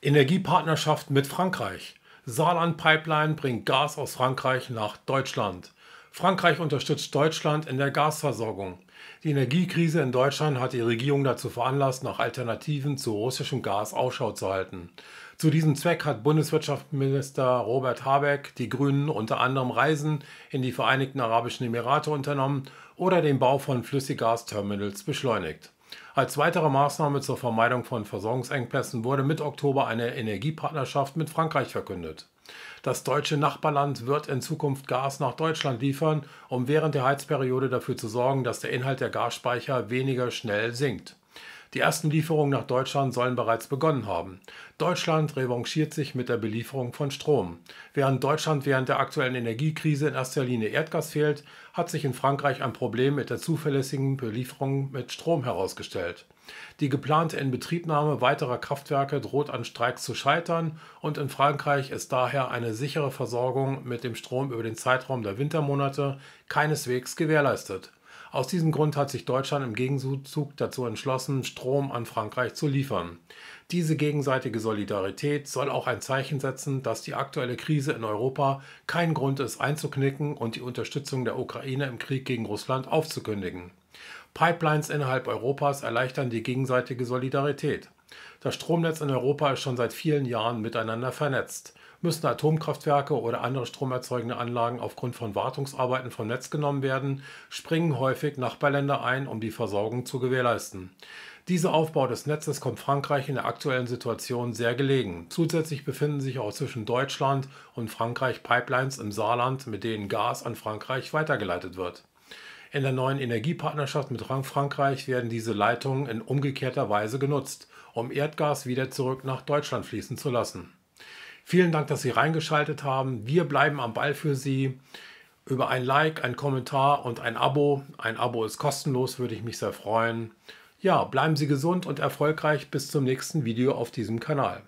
Energiepartnerschaft mit Frankreich. Saarland Pipeline bringt Gas aus Frankreich nach Deutschland. Frankreich unterstützt Deutschland in der Gasversorgung. Die Energiekrise in Deutschland hat die Regierung dazu veranlasst, nach Alternativen zu russischem Gas Ausschau zu halten. Zu diesem Zweck hat Bundeswirtschaftsminister Robert Habeck die Grünen unter anderem Reisen in die Vereinigten Arabischen Emirate unternommen oder den Bau von Flüssiggasterminals beschleunigt. Als weitere Maßnahme zur Vermeidung von Versorgungsengpässen wurde mit Oktober eine Energiepartnerschaft mit Frankreich verkündet. Das deutsche Nachbarland wird in Zukunft Gas nach Deutschland liefern, um während der Heizperiode dafür zu sorgen, dass der Inhalt der Gasspeicher weniger schnell sinkt. Die ersten Lieferungen nach Deutschland sollen bereits begonnen haben. Deutschland revanchiert sich mit der Belieferung von Strom. Während Deutschland während der aktuellen Energiekrise in erster Linie Erdgas fehlt, hat sich in Frankreich ein Problem mit der zuverlässigen Belieferung mit Strom herausgestellt. Die geplante Inbetriebnahme weiterer Kraftwerke droht an Streiks zu scheitern und in Frankreich ist daher eine sichere Versorgung mit dem Strom über den Zeitraum der Wintermonate keineswegs gewährleistet. Aus diesem Grund hat sich Deutschland im Gegenzug dazu entschlossen, Strom an Frankreich zu liefern. Diese gegenseitige Solidarität soll auch ein Zeichen setzen, dass die aktuelle Krise in Europa kein Grund ist, einzuknicken und die Unterstützung der Ukraine im Krieg gegen Russland aufzukündigen. Pipelines innerhalb Europas erleichtern die gegenseitige Solidarität. Das Stromnetz in Europa ist schon seit vielen Jahren miteinander vernetzt müssen Atomkraftwerke oder andere stromerzeugende Anlagen aufgrund von Wartungsarbeiten vom Netz genommen werden, springen häufig Nachbarländer ein, um die Versorgung zu gewährleisten. Dieser Aufbau des Netzes kommt Frankreich in der aktuellen Situation sehr gelegen. Zusätzlich befinden sich auch zwischen Deutschland und Frankreich Pipelines im Saarland, mit denen Gas an Frankreich weitergeleitet wird. In der neuen Energiepartnerschaft mit Frankreich werden diese Leitungen in umgekehrter Weise genutzt, um Erdgas wieder zurück nach Deutschland fließen zu lassen. Vielen Dank, dass Sie reingeschaltet haben. Wir bleiben am Ball für Sie. Über ein Like, ein Kommentar und ein Abo. Ein Abo ist kostenlos, würde ich mich sehr freuen. Ja, bleiben Sie gesund und erfolgreich. Bis zum nächsten Video auf diesem Kanal.